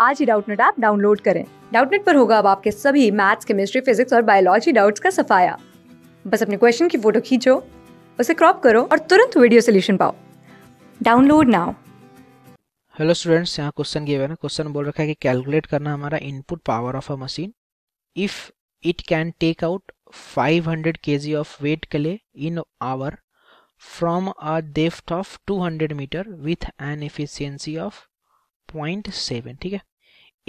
आज ही Doubtnut app download करें डाउटनेट पर होगा अब आपके सभी मैथ्स केमिस्ट्री फिजिक्स और बायोलॉजी डाउट्स का सफाया बस अपने क्वेश्चन की फोटो खींचो उसे क्रॉप करो और तुरंत वीडियो सोल्यूशन पाओ डाउनलोड नाउ हेलो स्टूडेंट्स यहाँ क्वेश्चन गिवन है क्वेश्चन बोल रखा है कि कैलकुलेट करना हमारा input power of a machine if it can take out 500 hundred K G of weight clay in hour from a depth of 200 metre with an efficiency of 0.7 ठीक है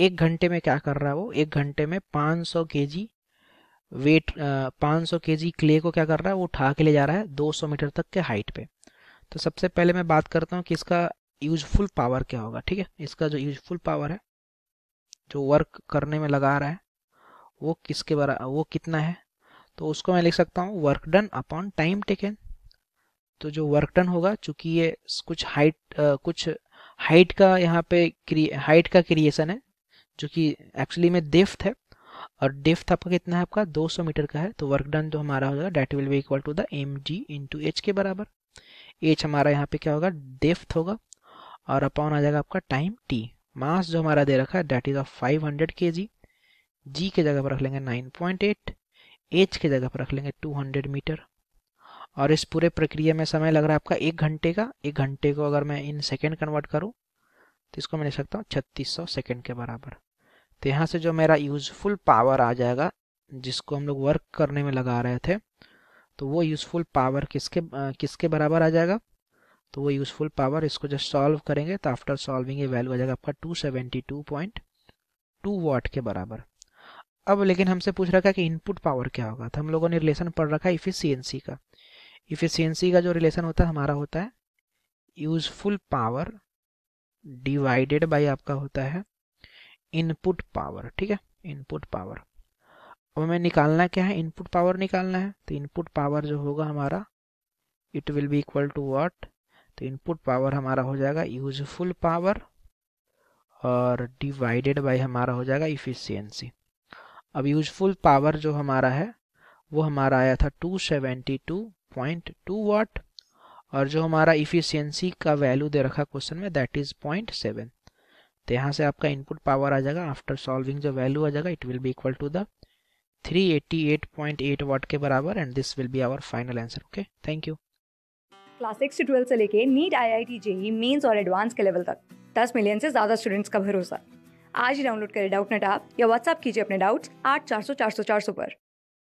एक घंटे में क्या कर रहा है वो एक घंटे में 500 सौ के जी वेट पाँच सौ के जी क्ले को क्या कर रहा है वो उठा के ले जा रहा है 200 मीटर तक के हाइट पे तो सबसे पहले मैं बात करता हूँ कि इसका यूजफुल पावर क्या होगा ठीक है इसका जो यूजफुल पावर है जो वर्क करने में लगा रहा है वो किसके बारा वो कितना है तो उसको मैं लिख सकता हूँ work done upon time taken तो जो वर्क डन होगा चूंकि ये कुछ हाइट कुछ हाइट का यहाँ पे हाइट का क्रिएशन है जो कि एक्चुअली में डेफ्थ है और डेफ्थ आपका कितना है आपका 200 मीटर का है तो वर्क डन जो हमारा होगा that will be equal to the M G in H के बराबर एच हमारा यहाँ पे क्या होगा डेफ्थ होगा और अपॉन आ जाएगा आपका टाइम टी मास जो हमारा दे रखा है that is of five hundred K G जी के जगह पर रख लेंगे नाइन पॉइंट एट एच के जगह पर रख लेंगे टू हंड्रेड मीटर और इस पूरे प्रक्रिया में समय लग रहा है आपका एक घंटे का एक घंटे को अगर मैं इन सेकेंड कन्वर्ट करूँ तो इसको मैं ले सकता हूँ छत्तीस सौ सेकेंड के बराबर तो यहाँ से जो मेरा यूज़फुल पावर आ जाएगा जिसको हम लोग वर्क करने में लगा रहे थे तो वो यूज़फुल पावर किसके किसके बराबर आ जाएगा तो वो यूज़फुल पावर इसको जब सॉल्व करेंगे तो आफ्टर सॉल्विंग ये वैल्यू आ जाएगा आपका 272.2 वाट के बराबर अब लेकिन हमसे पूछ रखा है कि इनपुट पावर क्या होगा तो हम लोगों ने रिलेशन पढ़ रखा है इफिशियंसी का इफिशियंसी का जो रिलेशन होता है हमारा होता है यूज़फुल पावर डिवाइडेड बाई आपका होता है इनपुट पावर ठीक है इनपुट पावर अब हमें निकालना क्या है इनपुट पावर निकालना है तो इनपुट पावर जो होगा हमारा it will be equal to what तो इनपुट पावर हमारा हो जाएगा यूजफुल पावर और डिवाइडेड बाय हमारा हो जाएगा इफिशियंसी अब यूजफुल पावर जो हमारा है वो हमारा आया था 272.2 वाट और जो हमारा इफिशियंसी का वैल्यू दे रखा क्वेश्चन में दैट इज पॉइंट सेवन तो यहाँ से आपका इनपुट पावर आ जाएगा आफ्टर सॉल्विंग जो वैल्यू आ जाएगा it will be equal to the 388.8 watt के बराबर and this will be our final answer okay thank you class six से ट्वेल्थ से लेके NEET I I T JEE Mains और एडवांस के लेवल तक दस मिलियन से ज़्यादा स्टूडेंट्स का भरोसा आज ही डाउनलोड करें डाउट नेट आप या व्हाट्सअप कीजिए अपने डाउट्स आठ चार सौ चार सौ चार सौ पर